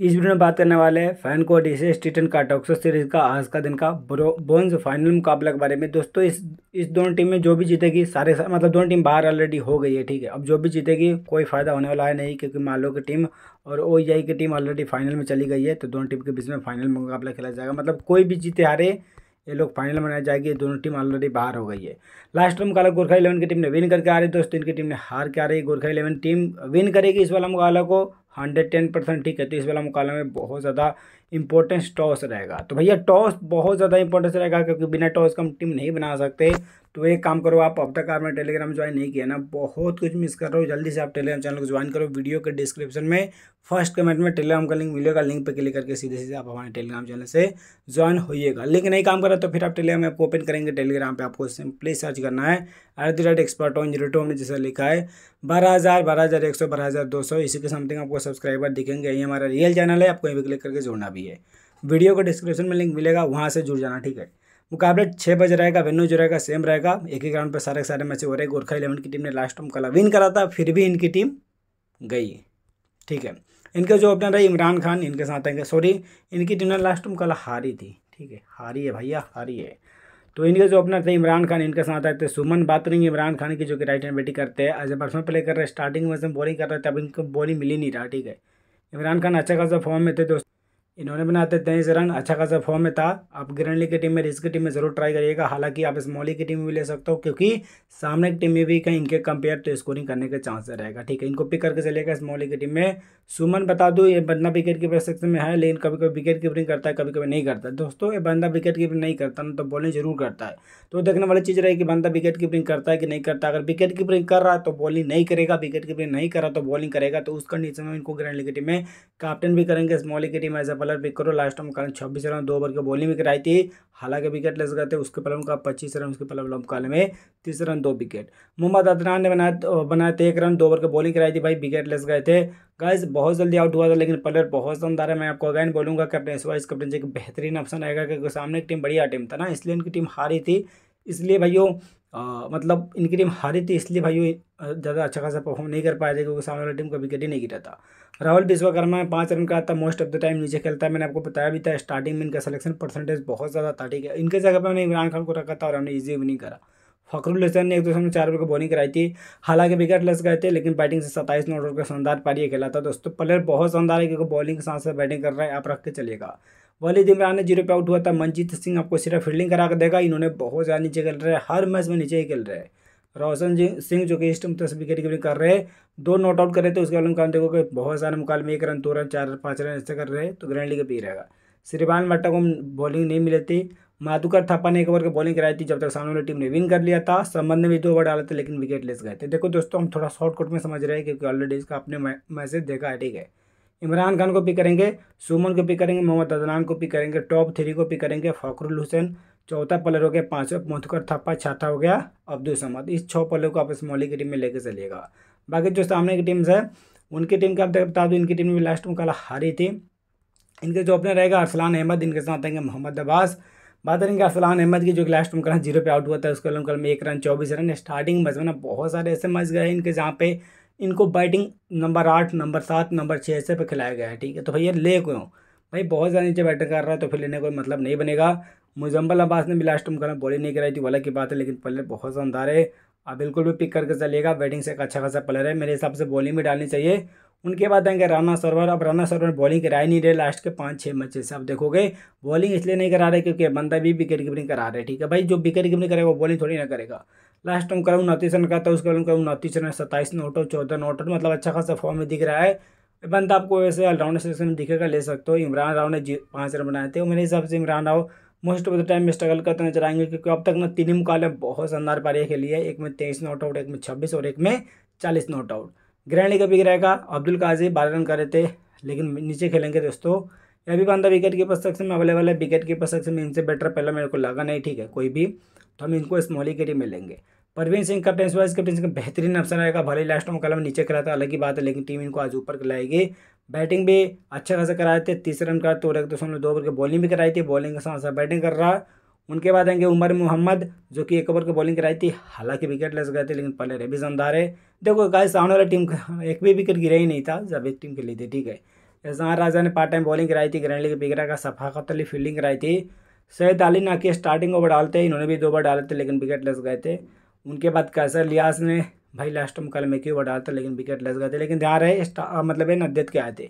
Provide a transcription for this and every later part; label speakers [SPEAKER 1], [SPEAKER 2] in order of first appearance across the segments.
[SPEAKER 1] इस वीडियो में बात करने वाले हैं फैन को डिसेस टिटन का टॉक्सो सीरीज का आज का दिन का बोन्स फाइनल मुकाबला के बारे में दोस्तों इस इस दोनों टीम में जो भी जीतेगी सारे सा, मतलब दोनों टीम बाहर ऑलरेडी हो गई है ठीक है अब जो भी जीतेगी कोई फायदा होने वाला है नहीं क्योंकि मालो की टीम और ओ e की टीम ऑलरेडी फाइनल में चली गई है तो दोनों टीम के बीच में फाइनल मुकाबला खेला जाएगा मतलब कोई भी जीते हारे ये लोग फाइनल बनाया जाएगी दोनों टीम ऑलरेडी बाहर हो गई है लास्ट में मुकाबला गोरखा इलेवन की टीम ने विन करके आ रही है दोस्तों इनकी टीम ने हार के आ रही है गोरखा इलेवन टीम विन करेगी इस वाला मुकाबला को हंड्रेड टेन परसेंट ठीक है तो इस वाला मुकाबला में बहुत ज़्यादा इंपॉर्टेंस टॉस रहेगा तो भैया टॉस बहुत ज़्यादा इंपॉर्टेंस रहेगा क्योंकि बिना टॉस का हम टीम नहीं बना सकते तो एक काम करो आप अब तक आपने टेलीग्राम ज्वाइन नहीं किया ना बहुत कुछ मिस कर रहे हो जल्दी से आप टेलीग्राम चैनल को ज्वाइन करो वीडियो के डिस्क्रिप्शन में फर्स्ट कमेंट में टेलीग्राम का लिंक मिलेगा लिंक पर क्लिक करके सीधे सीधे आप हमारे टेलीग्राम चैनल से ज्वाइन होइएगा लिंक नहीं काम करा तो फिर आप टेलीग्राम ऐप ओपन करेंगे टेलीग्राम पर आपको सिंपली सर्च करना है at the rate expert on zero two हमने जैसा लिखा है बारह हज़ार बारह हज़ार एक सौ बारह हज़ार दो सौ इसी के समथिंग आपको सब्सक्राइबर दिखेंगे यही हमारा रियल चैनल है आपको यहीं पर क्लिक करके जोड़ना भी भी है वीडियो को डिस्क्रिप्शन में लिंक मिलेगा वहाँ से जुड़ जाना ठीक है मुकाबले छः बजे रहेगा वेन्यू जो रहेगा सेम रहेगा एक ही ग्राउंड पर सारे सारे मैच हो रहे गोरखा इलेवन की टीम ने लास्ट टाइम कला विन करा था फिर भी इनकी टीम गई ठीक है इनके जो ओपनर है इमरान खान इनके साथ आएंगे सॉरी इनकी टीम ने लास्ट टाइम कला हारी थी ठीक है हारी है भैया हारी है तो इनके जो ओपनर थे इमरान खान इनके साथ आए थे सुमन बात नहीं इमरान खान की जो कि राइट हैंड बैटिंग करते हैं एज ए बैट्समैन प्ले कर रहे स्टार्टिंग में बॉलिंग कर रहे थे अब इनको बॉलिंग मिल ही नहीं रहा ठीक है इमरान खान अच्छा खासा फॉर्म में थे दोस्तों इन्होंने बनाते थे तेईस रन अच्छा खासा फॉर्म में था आप ग्रैंडली की टीम में रिस्क टीम में जरूर ट्राई करिएगा हालांकि आप स्मॉली की टीम में भी ले सकते हो क्योंकि सामने की टीम में भी कहीं इनके कंपेयर तो स्कोरिंग करने के चांस रहेगा ठीक है इनको पिक करके चलेगा स्मॉली की टीम में सुमन बता दूँ ये बंदा विकेट कीपर सेक्शन में है लेकिन कभी कभी विकेट कीपरिंग करता है कभी कभी नहीं करता दोस्तों ये बंदा विकेट कीपरिंग नहीं करता ना तो बॉलिंग जरूर करता है तो देखने वाली चीज़ रहेगी बंदा विकेट कीपरिंग करता है कि नहीं करता अगर विकेट कीपरिंग कर रहा है तो बॉलिंग नहीं करेगा विकेट कीपरिंग नहीं कर रहा तो बॉलिंग करेगा तो उस कंडीशन में इनको ग्रैंडली की टीम में कैप्टन भी करेंगे स्मॉल की team as a bowler pick करो लास्ट ओवर कारण छब्बीस रन दो ओवर की बॉलिंग भी कराई थी हालांकि विकेट लेस गए थे उसके पहले उनका पच्चीस रन उसके पहले मुकाबले में तीस रन दो विकेट मोहम्मद अदनान ने बनाया तो, बनाए थे एक रन दो ओवर की बॉलिंग कराई थी भाई विकेट लेस गए थे गाइज बहुत जल्दी आउट हुआ था लेकिन प्लेयर बहुत शानदार है मैं आपको अगैन बोलूँगा कैप्टन एस वाइस इस कैप्टन जी एक बेहतरीन ऑप्शन आएगा क्योंकि सामने की टीम बढ़िया टीम था ना इसलिए उनकी टीम हारी थी इसलिए भाइयों मतलब इनकी टीम हारी थी इसलिए भाइयों ज़्यादा अच्छा खासा परफॉर्म नहीं कर पाया था क्योंकि सामने वाली टीम का विकेट ही नहीं गिरा था राहुल विश्वकर्मा पाँच रन का था मोस्ट ऑफ द टाइम नीचे खेलता है मैंने आपको बताया भी था स्टार्टिंग में इनका सिलेक्शन परसेंटेज बहुत ज़्यादा था ठीक है इनके जगह पर मैंने इमरान खान को रखा था और हमने ईजी भी नहीं करा फखरुल हसन ने एक दो सौ में चार ओवर की बॉलिंग कराई थी हालांकि विकेट लस गए थे लेकिन बैटिंग से सत्ताईस नौ ओवर का शानदार पारी खेला था दोस्तों प्लेयर बहुत शानदार है क्योंकि बॉलिंग के साथ साथ बैटिंग कर रहा है आप रख के चलेगा वलीद इमरान ने जीरो पे आउट हुआ था मनजीत सिंह आपको सिर्फ फील्डिंग करा कर देगा इन्होंने बहुत ज़्यादा नीचे खेल रहे हैं हर मैच में नीचे ही खेल रहे हैं रोशन सिंह जो कि इस टाइम तस्वीर कर रहे हैं दो नॉट आउट कर रहे थे उसके बाद काम कि बहुत सारे मुकाबले में एक रन दो रन चार रन पाँच रन ऐसे कर रहे हैं तो ग्रैंड लीग पे ही रहेगा श्रीमान मट्टा को बॉलिंग नहीं मिली थी माधुकर थापा ने एक ओवर की बॉलिंग कराई थी जब तक सामने वाली टीम ने विन कर लिया था संबंध में भी दो ओवर डाले थे लेकिन विकेट लेस गए थे देखो दोस्तों हम थोड़ा शॉर्टकट में समझ रहे हैं क्योंकि ऑलरेडी इसका आपने मैसेज देखा है ठीक है इमरान खान को पिक करेंगे सुमन को पिक करेंगे मोहम्मद अदनान को पिक करेंगे टॉप थ्री को पिक करेंगे फखरुल हुसैन चौथा पलर हो गया पाँचवा मोथकर थप्पा छठा हो गया अब्दुल समद इस छः पलर को आप इस मौली की टीम में लेकर चलिएगा बाकी जो सामने की टीम्स है उनकी टीम का आप बता दूँ इनकी टीम में लास्ट में कल हारी थी इनके जो ओपनर रहेगा अरसलान अहमद इनके साथ आएंगे मोहम्मद अब्बास बात करेंगे अरसलान अहमद की जो लास्ट में कल जीरो पे आउट हुआ था उसके अलग कल में एक रन चौबीस रन स्टार्टिंग मैच में ना बहुत सारे ऐसे मैच गए इनके जहाँ पे इनको बैटिंग नंबर आठ नंबर सात नंबर छः ऐसे पे खिलाया गया है ठीक है तो भैया ले क्यों भाई बहुत ज़्यादा नीचे बैटिंग कर रहा है तो फिर लेने कोई मतलब नहीं बनेगा मुजम्बल अब्बास ने भी लास्ट में करना बॉलिंग नहीं कराई थी वाला की बात है लेकिन पहले बहुत शानदार है आप बिल्कुल भी पिक करके चलिएगा बैटिंग से एक अच्छा खासा प्लेयर है मेरे हिसाब से बॉलिंग भी डालनी चाहिए उनके बाद आएंगे राना सरोवर अब राना सरोवर बॉलिंग करा नहीं रहे लास्ट के पाँच छः मैचेस से आप देखोगे बॉलिंग इसलिए नहीं करा रहे क्योंकि बंदा भी विकेट कीपिंग करा रहे ठीक है भाई जो विकेट कीपिंग करेगा वो बॉलिंग थोड़ी ना करेगा लास्ट में करूँ उनतीस रन का था तो उसके बाद करूँ उनतीस रन सत्ताईस नोट और चौदह नोट तो मतलब अच्छा खासा फॉर्म में दिख रहा है बंदा आपको वैसे ऑलराउंडर सिलेक्शन में दिखेगा ले सकते हो इमरान राव ने पाँच रन बनाए थे और तो मेरे हिसाब से Imran Rao most of the time में स्ट्रगल करते नजर आएंगे क्योंकि अब तक ना तीन ही मुकाबले बहुत शानदार पारी खेली है एक में तेईस नॉट आउट एक में छब्बीस और एक में चालीस नॉट आउट ग्रैंड का अभी रहेगा अब्दुल काजी बारह रन करे थे लेकिन नीचे खेलेंगे दोस्तों यह भी बंदा विकेट कीपर सेक्शन में अवेलेबल है विकेट कीपर सेक्शन में इनसे बेटर पहले मेरे को लगा नहीं ठीक है कोई भी तो हम इनको स्मॉली e के लिए मिलेंगे Parveen Singh captain vice captain captain Singh का बेहतरीन ऑप्शन रहेगा भले लास्ट में कलम नीचे कराता था अलग ही बात है लेकिन टीम इनको आज ऊपर लाएगी बैटिंग भी अच्छा खासा कराए थे तीसरे रन का तो एक दो ओवर की बॉलिंग भी कराई थी बॉलिंग के साथ साथ बैटिंग कर रहा उनके बाद आएंगे उमर मोहम्मद जो कि एक ओवर की बॉलिंग कराई थी हालांकि विकेट लेस गए थे लेकिन पहले रे भी जमदार है देखो गाय सामने वाली टीम एक भी विकेट गिरा ही नहीं था जब एक टीम के लिए थी ठीक है जहाँ राजा ने पार्ट टाइम बॉलिंग कराई थी ग्रैंड लीग पिगरा का सफाकत अली फील्डिंग कराई थी सैद अली कि स्टार्टिंग ओवर डालते हैं इन्होंने भी दो ओवर डाले थे लेकिन विकेट लेस गए थे उनके बाद कैसर लियास ने भाई लास्ट में कल मेकी ओवर डालते लेकिन विकेट लेस गए थे लेकिन ध्यान रहे मतलब है ना डेथ के आए थे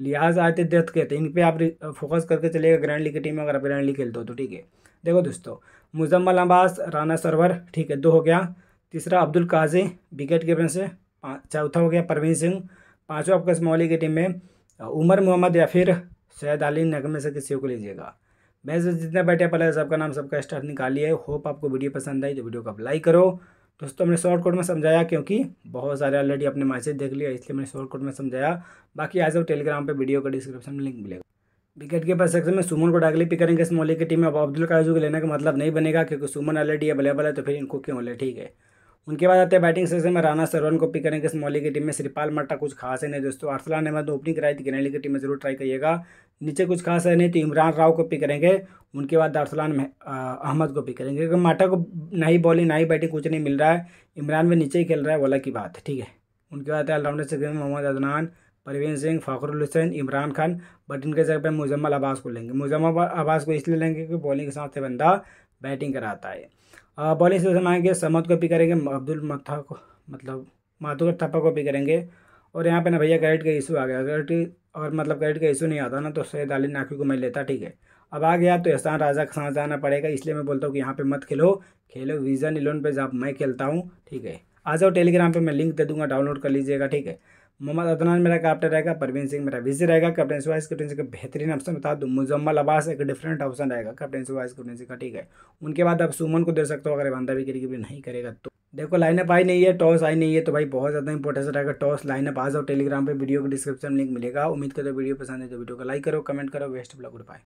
[SPEAKER 1] लिहाज आए थे डेथ के थे इन पर आप फोकस करके चलेगा ग्रैंड लीग की टीम में अगर आप ग्रैंड लीग खेलते हो तो ठीक है देखो दोस्तों मुजम्मल अब्बास राना सरवर ठीक है दो हो गया तीसरा अब्दुल काजी विकेट कीपर से चौथा हो गया परवीन सिंह पाँचवा आपका इस मौली की टीम में उमर मोहम्मद या फिर सैद अली नगमे से किसी को लीजिएगा मैं जितना बैठे पहले सबका नाम सबका निकाली है होप आपको वीडियो पसंद आई तो वीडियो को आप लाइक करो दोस्तों हमने शॉर्ट कोड में समझाया क्योंकि बहुत सारे ऑलरेडी अपने मैसेज देख लिया इसलिए मैंने शॉर्ट कोड में समझाया बाकी आज हम टेलीग्राम पर वीडियो का डिस्क्रिप्शन में लिंक मिलेगा विकेट के पास में सुमन को डाकली पिक करेंगे इस मोहल्ले की टीम में अब अब्दुल काजू को लेने का मतलब नहीं बनेगा क्योंकि सुमन ऑलरेडी अवेलेबल है तो फिर इनको क्यों ले ठीक है उनके बाद आते हैं बैटिंग सेक्शन में राणा सरवन को पिक करेंगे मोली की टीम में श्रीपाल मट्टा कुछ खास है नहीं दोस्तों अरसलान अहमद ओपनिंग कराई थी ग्रैंड की टीम में जरूर ट्राई करिएगा नीचे कुछ खास है नहीं तो इमरान राव को पिक करेंगे उनके बाद अरसलान अहमद को पिक करेंगे क्योंकि माटा को ना ही बॉलिंग ना ही बैटिंग कुछ नहीं मिल रहा है इमरान में नीचे ही खेल रहा है वाला की बात है ठीक है उनके बाद है ऑलराउंडर सेक्शन में मोहम्मद अदनान परवीन सिंह फाखरुल हुसैन इमरान खान बट इनके जगह पर मुजम्मल आबास को लेंगे मुजम्मल अब्बास को इसलिए लेंगे क्योंकि बॉलिंग के साथ से बंदा बैटिंग कराता है बॉलिंग सेक्शन आएंगे समद को पी करेंगे अब्दुल मथा को मतलब माधुकर थप्पा को पी करेंगे और यहाँ पे ना भैया क्रेडिट का इशू आ गया क्रेडिट और मतलब क्रेडिट का इशू नहीं आता ना तो सैद अली नाकवी को मैं लेता ठीक है अब आ गया तो एहसान राजा के साथ जाना पड़ेगा इसलिए मैं बोलता हूँ कि यहाँ पे मत खेलो खेलो विजन इलेवन पे जब मैं खेलता हूँ ठीक है आ जाओ टेलीग्राम पे मैं लिंक दे दूंगा डाउनलोड कर लीजिएगा ठीक है मोहम्मद अदनान मेरा कैप्टन रहेगा परवीन सिंह मेरा विजी रहेगा कैप्टनसी वाइस कैप्टनसी का बेहतरीन ऑप्शन बता दूँ मुजम्मल अब्बास एक डिफरेंट ऑप्शन रहेगा कैप्टनसी वाइस कैप्टनसी का ठीक है उनके बाद आप सुमन को दे सकते हो अगर बंदा भी करेगी भी नहीं करेगा तो देखो लाइनअप आई नहीं है टॉस आई नहीं है तो भाई बहुत ज़्यादा इंपॉर्टेंस रहेगा टॉस लाइनअप आ जाओ टेलीग्राम पर वीडियो को डिस्क्रिप्शन लिंक मिलेगा उम्मीद करो वीडियो पसंद है तो वीडियो को लाइक करो कमेंट करो वेस्ट ब्लॉग गुड बाय